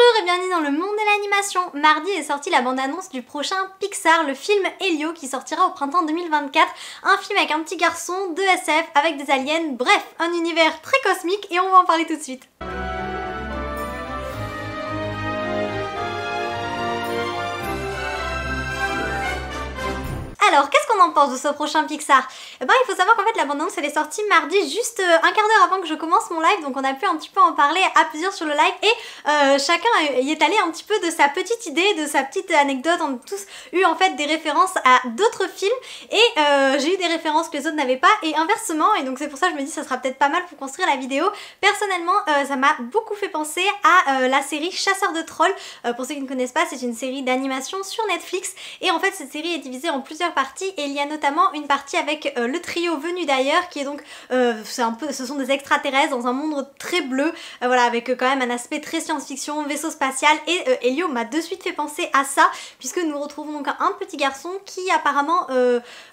Bonjour et bienvenue dans le monde de l'animation Mardi est sortie la bande-annonce du prochain Pixar, le film Helio qui sortira au printemps 2024, un film avec un petit garçon, de SF, avec des aliens, bref, un univers très cosmique et on va en parler tout de suite. Alors, qu'est-ce qu'on en pense de ce prochain Pixar Eh ben, il faut savoir qu'en fait, la bande-annonce, elle est sortie mardi, juste euh, un quart d'heure avant que je commence mon live, donc on a pu un petit peu en parler à plusieurs sur le live, et euh, chacun y est allé un petit peu de sa petite idée, de sa petite anecdote, on a tous eu en fait des références à d'autres films, et euh, j'ai eu des références que les autres n'avaient pas, et inversement, et donc c'est pour ça que je me dis, ça sera peut-être pas mal pour construire la vidéo. Personnellement, ça m'a beaucoup fait penser à la série Chasseur de trolls, pour ceux qui ne connaissent pas, c'est une série d'animation sur Netflix, et en fait, cette série est divisée en plusieurs parties et il y a notamment une partie avec euh, le trio venu d'ailleurs qui est donc euh, c'est un peu ce sont des extraterrestres dans un monde très bleu euh, voilà avec quand même un aspect très science-fiction vaisseau spatial et Elio m'a de suite fait penser à ça puisque nous retrouvons donc un petit garçon qui apparemment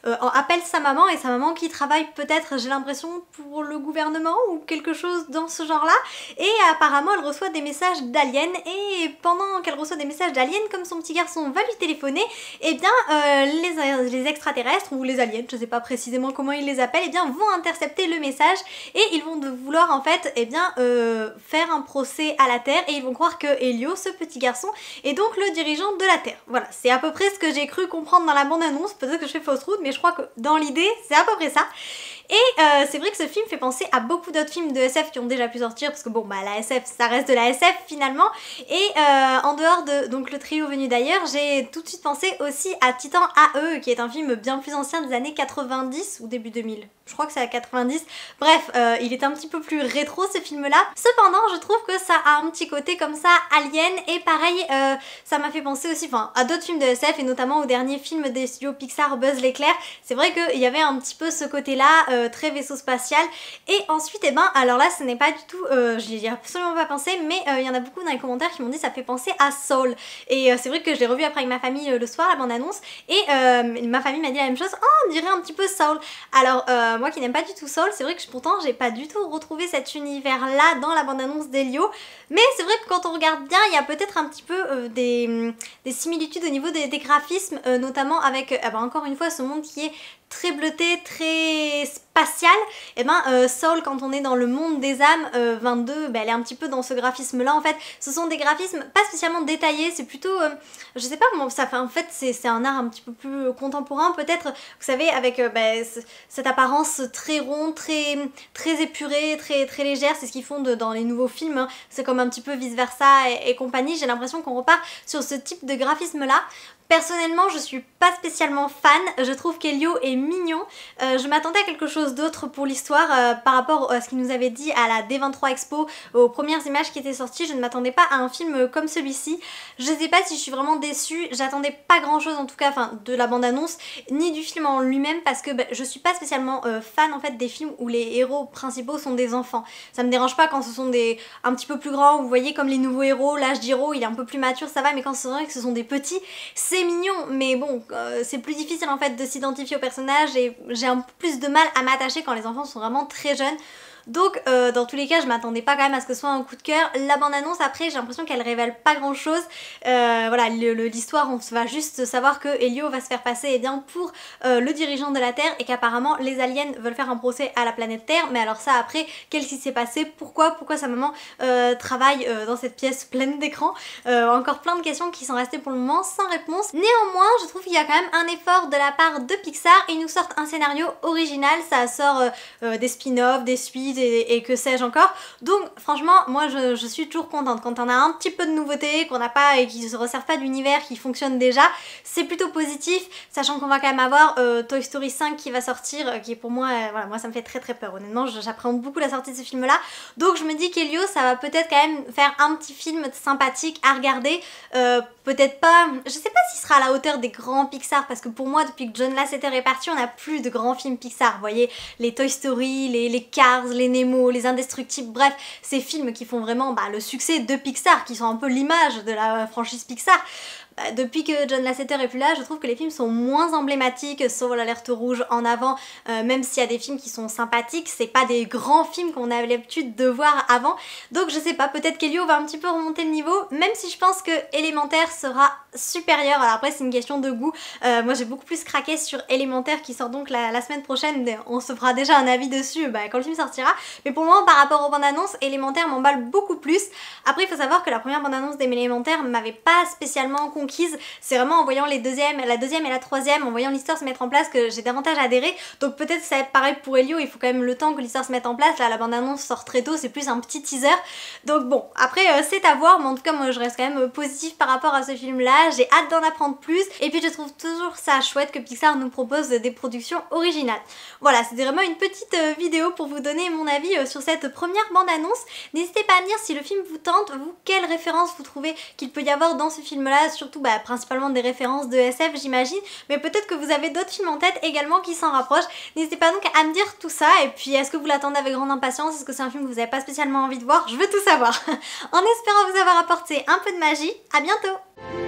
appelle sa maman et sa maman qui travaille peut-être j'ai l'impression pour le gouvernement ou quelque chose dans ce genre là et apparemment elle reçoit des messages d'aliens et pendant qu'elle reçoit des messages d'aliens comme son petit garçon va lui téléphoner et eh bien les extraterrestres ou les aliens, je sais pas précisément comment ils les appellent, et eh bien vont intercepter le message et ils vont vouloir en fait et eh bien euh, faire un procès à la Terre et ils vont croire que Helio, ce petit garçon, est donc le dirigeant de la Terre. Voilà, c'est à peu près ce que j'ai cru comprendre dans la bande-annonce, peut-être que je fais fausse route, mais je crois que dans l'idée, c'est à peu près ça. Et euh, c'est vrai que ce film fait penser à beaucoup d'autres films de SF qui ont déjà pu sortir, parce que bon, bah la SF, ça reste de la SF finalement. Et euh, en dehors de donc le trio venu d'ailleurs, j'ai tout de suite pensé aussi à Titan AE, qui est un film bien plus ancien des années 90 ou début 2000 je crois que c'est à 90. Bref, euh, il est un petit peu plus rétro ce film-là. Cependant, je trouve que ça a un petit côté comme ça, Alien, et pareil, euh, ça m'a fait penser aussi enfin, à d'autres films de SF, et notamment au dernier film des studios Pixar, Buzz l'éclair. C'est vrai qu'il y avait un petit peu ce côté-là, euh, très vaisseau spatial. Et ensuite, et eh ben, alors là, ce n'est pas du tout, je ai absolument pas pensé, mais il y en a beaucoup dans les commentaires qui m'ont dit ça fait penser à Soul. Et c'est vrai que je l'ai revu après avec ma famille le soir, la bande-annonce, et ma famille m'a dit la même chose, oh, on dirait un petit peu Soul. Alors, euh, moi qui n'aime pas du tout Sol, c'est vrai que pourtant j'ai pas du tout retrouvé cet univers là dans la bande-annonce d'Elio, mais c'est vrai que quand on regarde bien, il y a peut-être un petit peu euh, hum, des, similitudes au niveau des, graphismes, euh, notamment avec ah bah, encore une fois ce monde qui est très bleuté, très spatial, et eh ben euh, Soul quand on est dans le monde des âmes 22, euh, ben, elle est un petit peu dans ce graphisme là en fait. Ce sont des graphismes pas spécialement détaillés, c'est plutôt, euh, je sais pas comment ça fait, en fait c'est un art un petit peu plus contemporain peut-être, vous savez avec ben, cette apparence très ronde, très, très épurée, très, très légère, c'est ce qu'ils font dans les nouveaux films, hein. c'est comme un petit peu vice versa et compagnie, j'ai l'impression qu'on repart sur ce type de graphisme là, Personnellement, je suis pas spécialement fan, je trouve qu'Elio est mignon. Euh, je m'attendais à quelque chose d'autre pour l'histoire euh, par rapport à ce qu'il nous avait dit à la D23 Expo, aux premières images qui étaient sorties, je ne m'attendais pas à un film euh, comme celui-ci. Je sais pas si je suis vraiment déçue, j'attendais pas grand chose en tout cas de la bande-annonce, ni du film en lui-même parce que bah, je suis pas spécialement fan en fait des films où les héros principaux sont des enfants. Ça me dérange pas quand ce sont des un petit peu plus grands, vous voyez comme les nouveaux héros, l'âge d'héros il est un peu plus mature, ça va, mais quand que ce sont des petits, c'est mignon, mais bon, euh, c'est plus difficile en fait de s'identifier au personnage et j'ai un peu plus de mal à m'attacher quand les enfants sont vraiment très jeunes. Donc euh, dans tous les cas je m'attendais pas quand même à ce que ce soit un coup de cœur. La bande annonce après j'ai l'impression qu'elle révèle pas grand chose. Euh, voilà l'histoire on va juste savoir que Helio va se faire passer eh bien, pour euh, le dirigeant de la Terre et qu'apparemment les aliens veulent faire un procès à la planète Terre. Mais alors ça après qu'est-ce qui s'est passé Pourquoi Pourquoi sa maman travaille dans cette pièce pleine d'écran Encore plein de questions qui sont restées pour le moment sans réponse. Néanmoins je trouve qu'il y a quand même un effort de la part de Pixar. Ils nous sortent un scénario original, ça sort des spin-offs, des suites et, que sais-je encore. Donc franchement, moi je, suis toujours contente quand on a un petit peu de nouveauté, qu'on n'a pas et qui se resservent pas d'univers qui fonctionne déjà. C'est plutôt positif, sachant qu'on va quand même avoir euh, Toy Story 5 qui va sortir, euh, qui pour moi, euh, voilà, moi ça me fait très très peur. Honnêtement, j'appréhende beaucoup la sortie de ce film-là. Donc je me dis qu'Elio, ça va peut-être quand même faire un petit film sympathique à regarder peut-être pas, je sais pas s'il sera à la hauteur des grands Pixar parce que pour moi depuis que John Lasseter est parti on n'a plus de grands films Pixar, vous voyez les Toy Story, les, Cars, les Nemo, les Indestructibles, bref ces films qui font vraiment bah, le succès de Pixar qui sont un peu l'image de la franchise Pixar, euh, depuis que John Lasseter est plus là, je trouve que les films sont moins emblématiques, sauf l'alerte rouge en avant, euh, même s'il y a des films qui sont sympathiques, c'est pas des grands films qu'on avait l'habitude de voir avant. Donc je sais pas, peut-être qu'Elio va un petit peu remonter le niveau, même si je pense que Élémentaire sera supérieur. Alors après c'est une question de goût, euh, moi j'ai beaucoup plus craqué sur Élémentaire qui sort donc la, semaine prochaine, on se fera déjà un avis dessus bah, quand le film sortira. Mais pour moi par rapport aux bandes annonces, Élémentaire m'emballe beaucoup plus. Après il faut savoir que la première bande annonce d'Élémentaire m'avait pas spécialement convaincu c'est vraiment en voyant les deuxièmes, la deuxième et la troisième, en voyant l'histoire se mettre en place que j'ai davantage adhéré. Donc peut-être ça va être pareil pour Elio, il faut quand même le temps que l'histoire se mette en place. Là, la bande-annonce sort très tôt, c'est plus un petit teaser. Donc bon, après euh, c'est à voir, mais en tout cas moi je reste quand même euh, positive par rapport à ce film-là. J'ai hâte d'en apprendre plus. Et puis je trouve toujours ça chouette que Pixar nous propose des productions originales. Voilà, c'était vraiment une petite euh, vidéo pour vous donner mon avis sur cette première bande-annonce. N'hésitez pas à me dire si le film vous tente, vous, quelle référence vous trouvez qu'il peut y avoir dans ce film-là, surtout bah, principalement des références de SF j'imagine, mais peut-être que vous avez d'autres films en tête également qui s'en rapprochent. N'hésitez pas donc à me dire tout ça et puis est-ce que vous l'attendez avec grande impatience Est-ce que c'est un film que vous n'avez pas spécialement envie de voir Je veux tout savoir En espérant vous avoir apporté un peu de magie, à bientôt